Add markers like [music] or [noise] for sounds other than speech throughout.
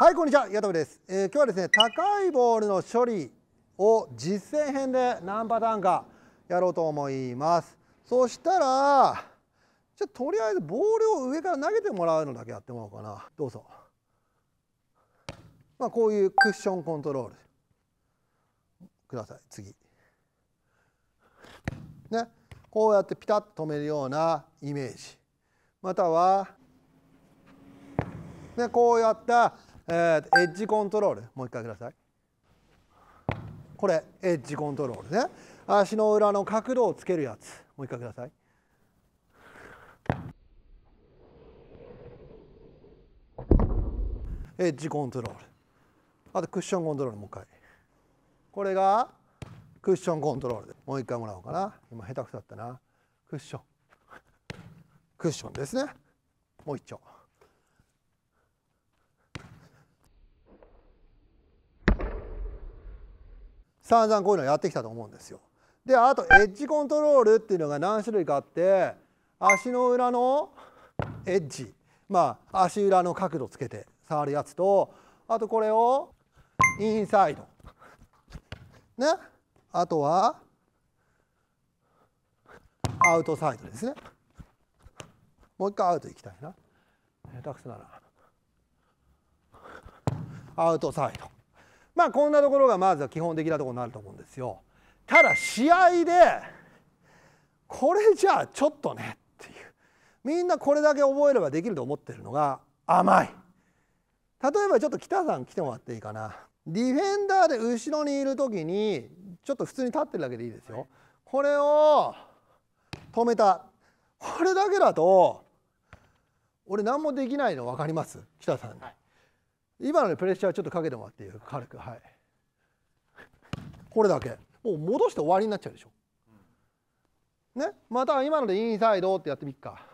はいこんにちは岩田です、えー、今日はですね高いボールの処理を実践編で何パターンかやろうと思いますそしたらじゃとりあえずボールを上から投げてもらうのだけやってもらおうかなどうぞまあ、こういうクッションコントロールください次ねこうやってピタッと止めるようなイメージまたは、ね、こうやったえー、エッジコントロールもう一回くださいこれエッジコントロールね足の裏の角度をつけるやつもう一回くださいエッジコントロールあとクッションコントロールもう一回これがクッションコントロールもう一回もらおうかな今下手くそだったなクッションクッションですねもう一丁散々こういうのやってきたと思うんですよ。であとエッジコントロールっていうのが何種類かあって足の裏のエッジまあ足裏の角度つけて触るやつとあとこれをインサイドねあとはアウトサイドですねもう一回アウトいきたいな下手くそならアウトサイドまあこんなところがまずは基本的なところになると思うんですよ。ただ試合でこれじゃあちょっとねっていうみんなこれだけ覚えればできると思ってるのが甘い例えばちょっと北さん来てもらっていいかなディフェンダーで後ろにいる時にちょっと普通に立ってるだけでいいですよこれを止めたこれだけだと俺何もできないの分かります北さんに、はい、今のプレッシャーちょっとかけてもらってい軽くはいこれだけもう戻して終わりになっちゃうでしょ、うねまた今のでインサイドってやってみっか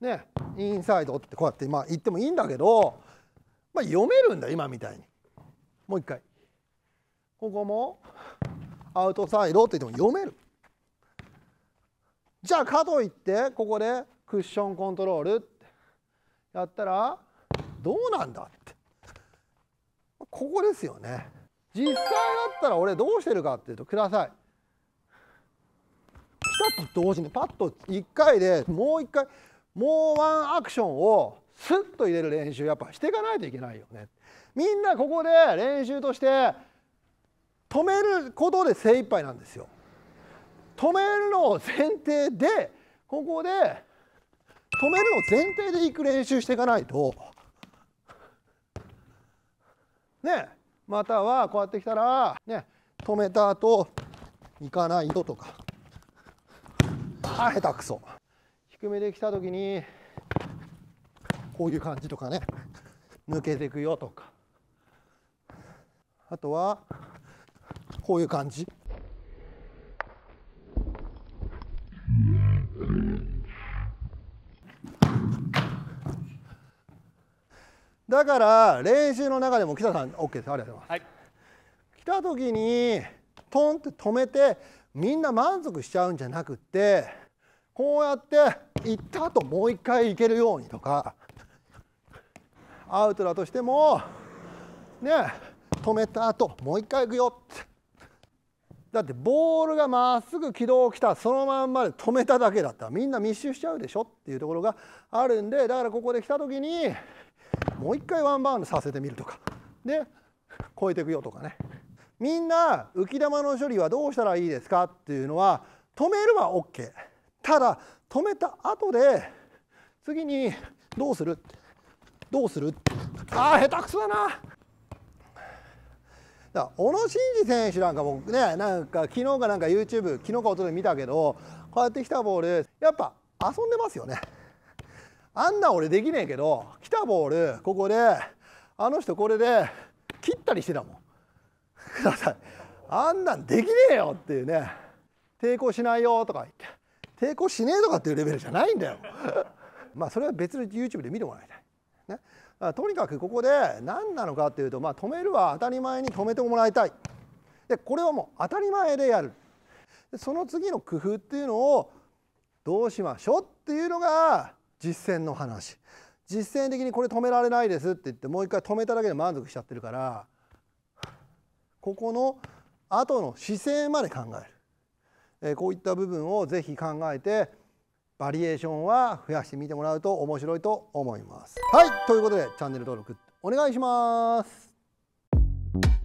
ねインサイドってこうやってまあ言ってもいいんだけど、まあ、読めるんだ今みたいにもう一回ここもアウトサイドって言っても読めるじゃあかといってここでクッションコントロールってやったらどうなんだってここですよね実際だったら俺どうしてるかっていうとください来たと同時にパッと1回でもう1回もうワンアクションをスッと入れる練習やっぱしていかないといけないよねみんなここで練習として止めることで精一杯なんですよ止めるのを前提でここで止めるのを前提でいく練習していかないとねまたはこうやってきたらね止めた後行かないととかあ下手くそ低めで来た時にこういう感じとかね抜けていくよとかあとはこういう感じだから練習の中でも北さん OK ですありがとうございます、はい、来た時にトンって止めてみんな満足しちゃうんじゃなくてこうやって行った後もう一回行けるようにとかアウトだとしてもね止めた後もう一回行くよってだってボールがまっすぐ軌道をきたそのまんまで止めただけだったらみんな密集しちゃうでしょっていうところがあるんでだからここで来た時にもう一回ワンバウンドさせてみるとかで超えていくよとかねみんな浮き球の処理はどうしたらいいですかっていうのは止めるは OK ただ止めた後で次にどうするどうするああ下手くそだなだ小野伸二選手なんかもねなんか昨日かなんか YouTube 昨日かおとで見たけどこうやってきたボールやっぱ遊んでますよね。あんな俺できねえけど来たボールここであの人これで切ったりしてたもんくださいあんなんできねえよっていうね抵抗しないよとか言って抵抗しねえとかっていうレベルじゃないんだよ [laughs] まあそれは別に YouTube で見てもらいたい。ね、とにかくここで何なのかっていうと、まあ、止めるは当たり前に止めてもらいたいでこれはもう当たり前でやるその次の工夫っていうのをどうしましょうっていうのが実践の話実践的にこれ止められないですって言ってもう一回止めただけで満足しちゃってるからここの後の姿勢まで考える、えこういった部分を是非考えてバリエーションは増やしてみてもらうと面白いと思います。はいということでチャンネル登録お願いします。